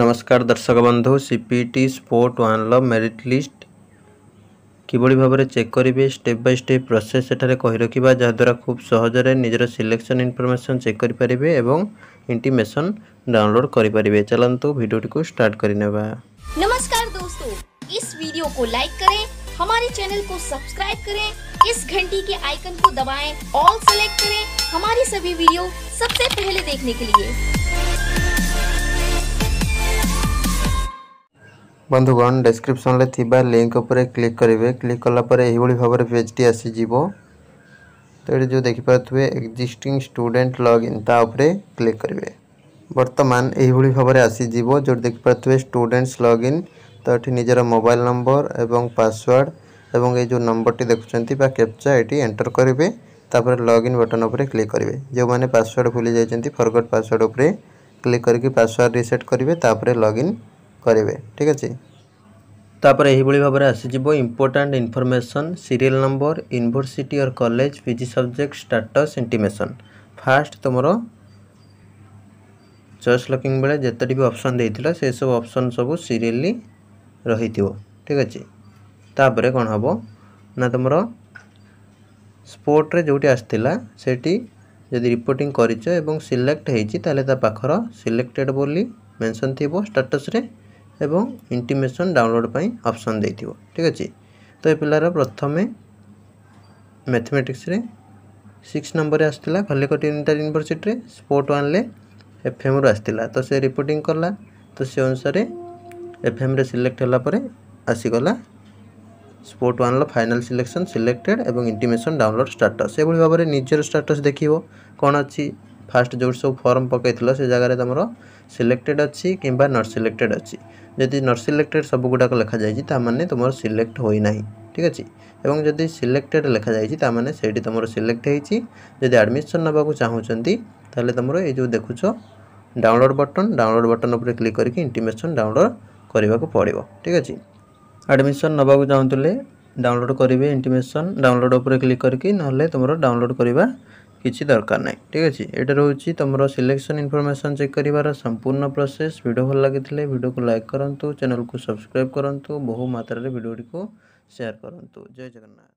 ନମସ୍କାର ଦର୍ଶକ ବନ୍ଧୁ ସି ପି ଟି ସ୍ପୋର୍ଟ ୱାନ୍ର ମେରିଟ୍ ଲିଷ୍ଟ କିଭଳି ଭାବରେ ଚେକ୍ କରିବେ ଷ୍ଟେପ୍ ବାଇ ଷ୍ଟେପ୍ ପ୍ରୋସେସ୍ ସେଠାରେ କହି ରଖିବା ଯାହାଦ୍ୱାରା ଖୁବ୍ ସହଜରେ ନିଜର ସିଲେକ୍ସନ୍ ଇନଫର୍ମେସନ୍ ଚେକ୍ କରିପାରିବେ ଏବଂ ଇଣ୍ଟିମେସନ୍ ଡାଉନଲୋଡ୍ କରିପାରିବେ ଚାଲନ୍ତୁ ଭିଡ଼ିଓଟିକୁ ଷ୍ଟାର୍ଟ କରିନେବା नमस्कार दोस्तों इस वीडियो को लाइक करें हमारे चैनल को सब्सक्राइब करें इस घंटी के आइकन को दबाएं ऑल सेलेक्ट करें हमारी सभी वीडियो सबसे पहले देखने के लिए বন্ধুগণ ডেসক্রিপশনরে থিবা লিঙ্ক উপরে ক্লিক করিবে ক্লিক কলা পরে এইভাবে ভাবে পেজটি আসিযিব তো এটি যে দেখিপারে এক্সিষ্টিং স্টুডেন্ট লগ ইন তা উপরে ক্লিক করিবে বর্তমান এইভাবে ভাবে আসিযিব যেটি দেখিপারে স্টুডেন্টস লগ ইন তো এটি নিজের মোবাইল নম্বর এবং পাসওয়ার্ড এবং এই যে নম্বরটি দেখুছেন বা ক্যাপচা এটি এন্টর করিবে তাপরে লগ ইন বটন উপরে ক্লিক করিবে যে পাসওয়ার্ড ভুলি যাই ফরগট পাসওয়ার্ড উপরে ক্লিক করি পাসওয়ার্ড রিসেট করিবে তাপরে লগ ইন କରିବେ ଠିକ୍ ଅଛି ତାପରେ ଏହିଭଳି ଭାବରେ ଆସିଯିବ important information serial number university or college PG subject status intimation fast ତୁମର ଚଏସ୍ ଲକିଂ ବେଳେ ଯେତେଟି ବି ଅପସନ୍ ଦେଇଥିଲା ସେସବୁ ଅପସନ୍ ସବୁ ସିରିଏଲି ରହିଥିବ ଠିକ୍ ଅଛି ତାପରେ କ'ଣ ହେବ ନା ତୁମର ସ୍ପୋର୍ଟରେ ଯେଉଁଠି ଆସିଥିଲା ସେଠି ଯଦି ରିପୋର୍ଟିଂ କରିଛ ଏବଂ ସିଲେକ୍ଟ ହେଇଛି ତାହେଲେ ତା ପାଖର ସିଲେକ୍ଟେଡ଼୍ ବୋଲି ମେନ୍ସନ୍ ଥିବ ଷ୍ଟାଟସ୍ରେ ଏବଂ ଇଣ୍ଟିମେସନ୍ ଡାଉନଲୋଡ଼୍ ପାଇଁ ଅପସନ୍ ଦେଇଥିବ ଠିକ୍ ଅଛି ତ ଏ ପିଲାର ପ୍ରଥମେ ମ୍ୟାଥମେଟିକ୍ସରେ ସିକ୍ସ ନମ୍ବରରେ ଆସିଥିଲା ଖଲିକଟ ଇଣ୍ଟର ୟୁନିଭର୍ସିଟିରେ ସ୍ପୋର୍ଟ ୱାନ୍ରେ ଏଫ୍ଏମ୍ରୁ ଆସିଥିଲା ତ ସେ ରିପୋର୍ଟିଂ କଲା ତ ସେ ଅନୁସାରେ ଏଫ୍ଏମ୍ରେ ସିଲେକ୍ଟ ହେଲା ପରେ ଆସିଗଲା ସ୍ପୋର୍ଟ ୱାନ୍ର ଫାଇନାଲ୍ ସିଲେକ୍ସନ୍ ସିଲେକ୍ଟେଡ଼୍ ଏବଂ ଇଣ୍ଟିମେସନ୍ ଡାଉନଲୋଡ଼୍ ଷ୍ଟାଟସ୍ ଏଭଳି ଭାବରେ ନିଜର ଷ୍ଟାଟସ୍ ଦେଖିବ କ'ଣ ଅଛି ফার্স্ট ଯେଉଁ ସବୁ ଫର୍ମ ପକାଇଥିଲ ସେ ଜାଗାରେ ତୁମର ସିଲେକ୍ଟେଡ୍ ଅଛି କିମ୍ବା ନଟ୍ ସିଲେକ୍ଟେଡ୍ ଅଛି ଯଦି ନଟ୍ ସିଲେକ୍ଟେଡ୍ ସବୁଗୁଡ଼ାକ ଲେଖାଯାଇଛି ତାମାନେ ତୁମର ସିଲେକ୍ଟ ହୋଇନାହିଁ ଠିକ୍ ଅଛି ଏବଂ ଯଦି ସିଲେକ୍ଟେଡ୍ ଲେଖାଯାଇଛି ତାମାନେ ସେଇଠି ତୁମର ସିଲେକ୍ଟ ହେଇଛି ଯଦି ଆଡ଼ମିସନ୍ ନେବାକୁ ଚାହୁଁଛନ୍ତି ତାହେଲେ ତୁମର ଏଇ ଯେଉଁ ଦେଖୁଛ ଡାଉନଲୋଡ଼୍ ବଟନ୍ ଡାଉନଲୋଡ଼୍ ବଟନ୍ ଉପରେ କ୍ଲିକ୍ କରିକି ଇଣ୍ଟିମେସନ୍ ଡାଉନଲୋଡ଼୍ କରିବାକୁ ପଡ଼ିବ ଠିକ୍ ଅଛି ଆଡ଼ମିସନ୍ ନେବାକୁ ଚାହୁଁଥିଲେ ডাউনলোড করবে ইন্টিমেশন ডাউনলোড উপরে ক্লিক করি নহলে তোমার ডাউনলোড করা किसी दरकार ना ठीक अच्छे ये रोचे तुम सिलेक्शन इनफर्मेसन चेक कर संपूर्ण प्रोसेस भिड भल लगे भिड को लाइक करूँ चेल को सब्सक्राइब करूँ बहुमत भिडियो सेयार करूँ जय जगन्नाथ